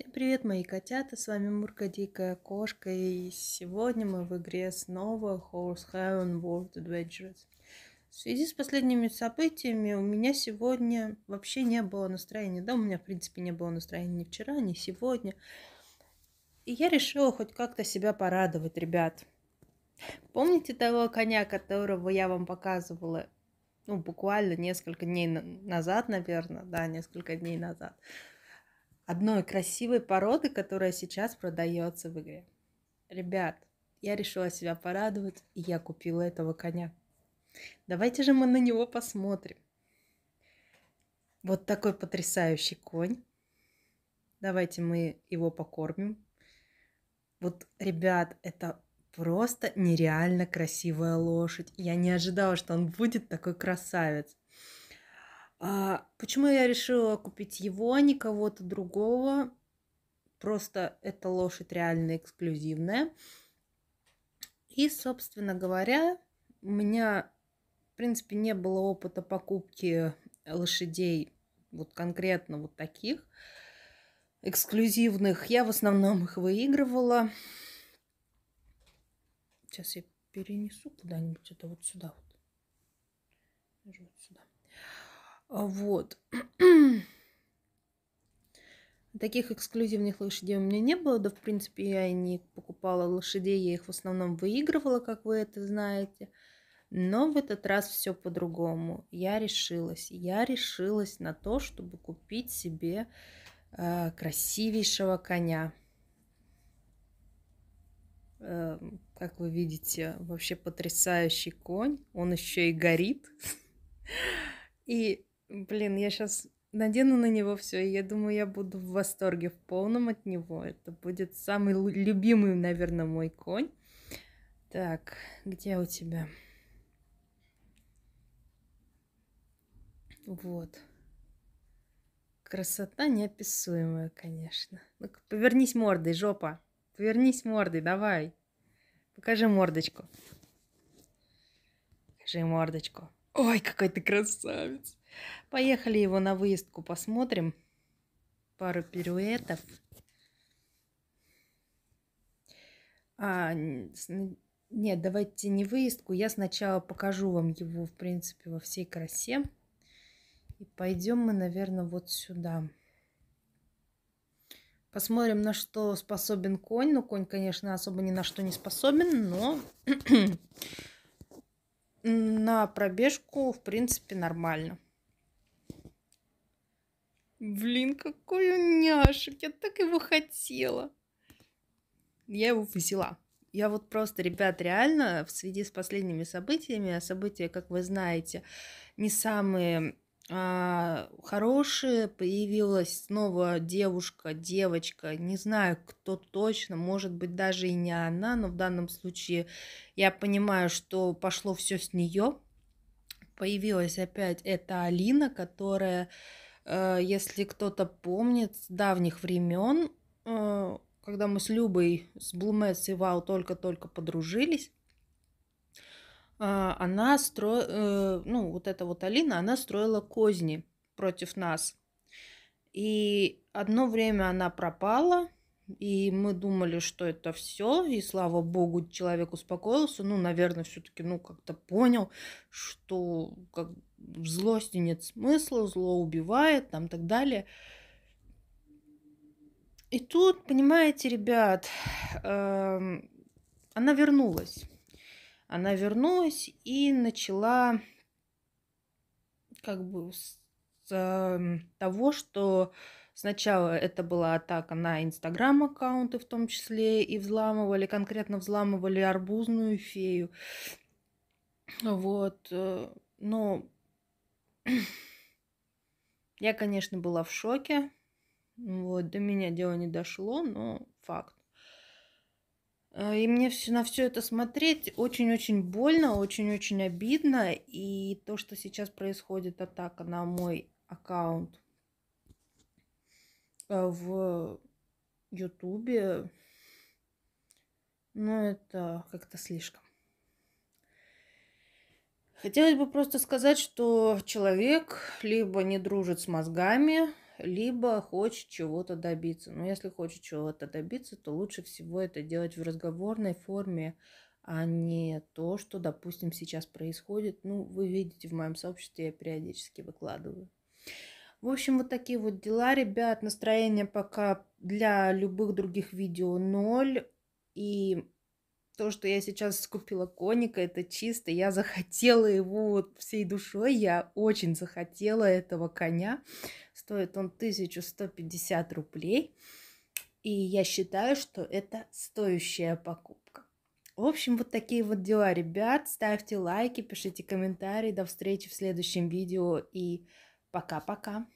Всем привет, мои котята, с вами Мурка Дикая Кошка, и сегодня мы в игре снова Horse Heaven World Adventures. В связи с последними событиями у меня сегодня вообще не было настроения, да, у меня в принципе не было настроения ни вчера, ни сегодня, и я решила хоть как-то себя порадовать, ребят. Помните того коня, которого я вам показывала? Ну, буквально несколько дней назад, наверное, да, несколько дней назад одной красивой породы, которая сейчас продается в игре. Ребят, я решила себя порадовать, и я купила этого коня. Давайте же мы на него посмотрим. Вот такой потрясающий конь. Давайте мы его покормим. Вот, ребят, это просто нереально красивая лошадь. Я не ожидала, что он будет такой красавец. А почему я решила купить его, а не кого-то другого? Просто эта лошадь реально эксклюзивная. И, собственно говоря, у меня, в принципе, не было опыта покупки лошадей вот конкретно вот таких эксклюзивных. Я в основном их выигрывала. Сейчас я перенесу куда-нибудь это вот сюда. Вот. вот сюда. А, вот. Таких эксклюзивных лошадей у меня не было, да, в принципе, я и не покупала лошадей, я их в основном выигрывала, как вы это знаете. Но в этот раз все по-другому. Я решилась. Я решилась на то, чтобы купить себе э, красивейшего коня. Э, как вы видите, вообще потрясающий конь. Он еще и горит. И Блин, я сейчас надену на него все, и я думаю, я буду в восторге в полном от него. Это будет самый любимый, наверное, мой конь. Так, где у тебя? Вот. Красота неописуемая, конечно. ну повернись мордой, жопа. Повернись мордой, давай. Покажи мордочку. Покажи мордочку. Ой, какой ты красавец. Поехали его на выездку, посмотрим. Пару пируэтов. А, нет, давайте не выездку. Я сначала покажу вам его, в принципе, во всей красе. И пойдем мы, наверное, вот сюда. Посмотрим, на что способен конь. Ну, конь, конечно, особо ни на что не способен, но на пробежку, в принципе, нормально. Блин, какой он няшек, я так его хотела. Я его взяла. Я вот просто, ребят, реально, в связи с последними событиями, а события, как вы знаете, не самые а, хорошие, появилась снова девушка, девочка, не знаю, кто точно, может быть, даже и не она, но в данном случае я понимаю, что пошло все с нее. Появилась опять эта Алина, которая Э, если кто-то помнит, с давних времен, э, когда мы с Любой, с Блумец и Вау только-только подружились, а, она стро, э, ну, вот эта вот Алина, она строила козни против нас. И одно время она пропала, и мы думали, что это все, и слава богу, человек успокоился, ну, наверное, все-таки, ну, как-то понял, что как, в злости нет смысла, зло убивает, там так далее. И тут, понимаете, ребят, эм, она вернулась. Она вернулась и начала как бы с эм, того, что сначала это была атака на инстаграм-аккаунты в том числе, и взламывали, конкретно взламывали арбузную фею. Вот, э, но Я, конечно, была в шоке. Вот, до меня дело не дошло, но факт. Э, и мне все, на все это смотреть очень-очень больно, очень-очень обидно. И то, что сейчас происходит атака на мой аккаунт э, в Ютубе, ну это как-то слишком. Хотелось бы просто сказать, что человек либо не дружит с мозгами, либо хочет чего-то добиться. Но если хочет чего-то добиться, то лучше всего это делать в разговорной форме, а не то, что, допустим, сейчас происходит. Ну, вы видите, в моем сообществе я периодически выкладываю. В общем, вот такие вот дела, ребят. Настроение пока для любых других видео ноль. И то, что я сейчас скупила коника, это чисто. Я захотела его вот всей душой. Я очень захотела этого коня. Стоит он 1150 рублей. И я считаю, что это стоящая покупка. В общем, вот такие вот дела, ребят. Ставьте лайки, пишите комментарии. До встречи в следующем видео и пока-пока.